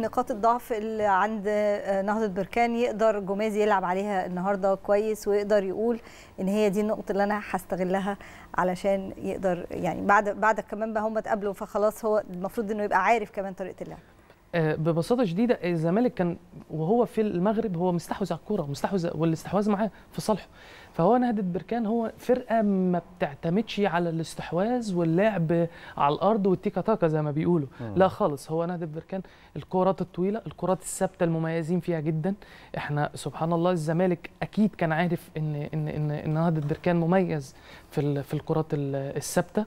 نقاط الضعف اللي عند آه، نهضه بركان يقدر جوميز يلعب عليها النهارده كويس ويقدر يقول ان هي دي النقطه اللي انا هستغلها علشان يقدر يعني بعد بعد كمان بقى هم اتقابلوا فخلاص هو المفروض انه يبقى عارف كمان طريقه اللعب آه، ببساطه شديده آه، الزمالك كان وهو في المغرب هو مستحوذ على الكوره مستحوذ والاستحواذ معاه في صالحه فهو نهضه بركان هو فرقه ما بتعتمدش على الاستحواذ واللعب على الارض والتيكا تاكا زي ما بيقولوا لا خالص هو نهضه بركان الكرات الطويله الكرات الثابته المميزين فيها جدا احنا سبحان الله الزمالك اكيد كان عارف ان ان ان, إن نهضه بركان مميز في في الكرات الثابته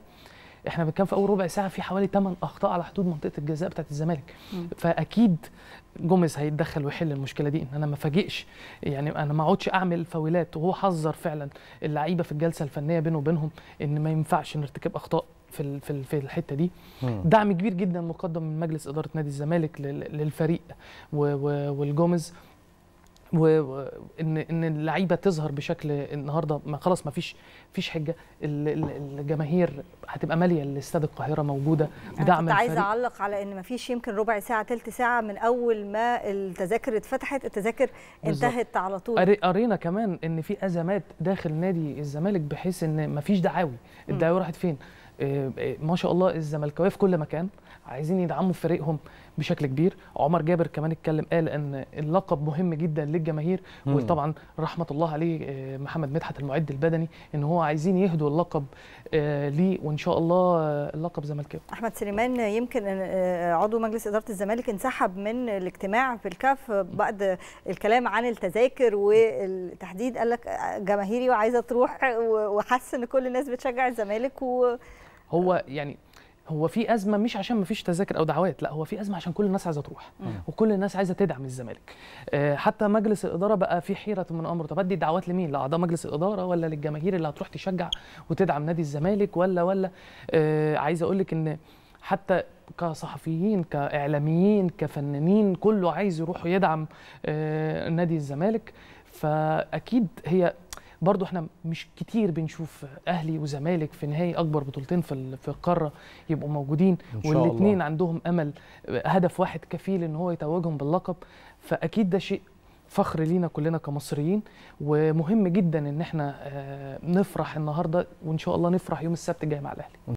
احنا بنتكلم في اول ربع ساعه في حوالي 8 اخطاء على حدود منطقه الجزاء بتاعه الزمالك فاكيد جوميز هيتدخل ويحل المشكله دي ان انا ما فاجئش يعني انا ما اقعدش اعمل فاولات وهو حذر فعلا اللعيبه في الجلسه الفنيه بينه وبينهم ان ما ينفعش نرتكب اخطاء في في في الحته دي دعم كبير جدا مقدم من مجلس اداره نادي الزمالك للفريق والجوميز وان ان اللعيبه تظهر بشكل النهارده ما خلاص ما فيش فيش حجه الجماهير هتبقى ماليه لاستاد القاهره موجوده بدعم كنت عايزه اعلق على ان ما فيش يمكن ربع ساعه ثلث ساعه من اول ما التذاكر اتفتحت التذاكر انتهت على طول قرينا كمان ان في ازمات داخل نادي الزمالك بحيث ان ما فيش دعاوي الدعاوي راحت فين آه، آه، ما شاء الله الزملكاويه في كل مكان عايزين يدعموا فريقهم بشكل كبير عمر جابر كمان اتكلم قال ان اللقب مهم جدا للجماهير مم. وطبعا رحمه الله عليه آه، محمد مدحت المعد البدني ان هو عايزين يهدوا اللقب آه، ليه وان شاء الله آه، اللقب زملكاوي احمد سليمان يمكن عضو مجلس اداره الزمالك انسحب من الاجتماع في الكاف بعد الكلام عن التذاكر والتحديد قال لك جماهيري وعايزه تروح وحس ان كل الناس بتشجع الزمالك و هو يعني هو في ازمه مش عشان ما فيش تذاكر او دعوات لا هو في ازمه عشان كل الناس عايزه تروح مم. وكل الناس عايزه تدعم الزمالك آه، حتى مجلس الاداره بقى في حيره من امر طب ادي الدعوات لمين لاعضاء مجلس الاداره ولا للجماهير اللي هتروح تشجع وتدعم نادي الزمالك ولا ولا آه، عايز اقول لك ان حتى كصحفيين كاعلاميين كفنانين كله عايز يروح يدعم آه، نادي الزمالك فاكيد هي برضو احنا مش كتير بنشوف اهلي وزمالك في نهائي اكبر بطولتين في في القاره يبقوا موجودين والاثنين عندهم امل هدف واحد كفيل ان هو يتوجهم باللقب فاكيد ده شيء فخر لينا كلنا كمصريين ومهم جدا ان احنا آه، نفرح النهارده وان شاء الله نفرح يوم السبت الجاي مع الاهلي